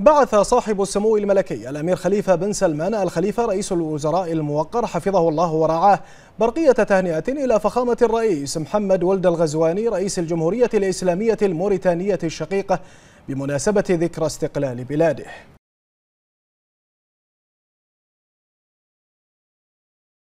بعث صاحب السمو الملكي الأمير خليفة بن سلمان الخليفة رئيس الوزراء الموقر حفظه الله ورعاه برقية تهنئة إلى فخامة الرئيس محمد ولد الغزواني رئيس الجمهورية الإسلامية الموريتانية الشقيقة بمناسبة ذكرى استقلال بلاده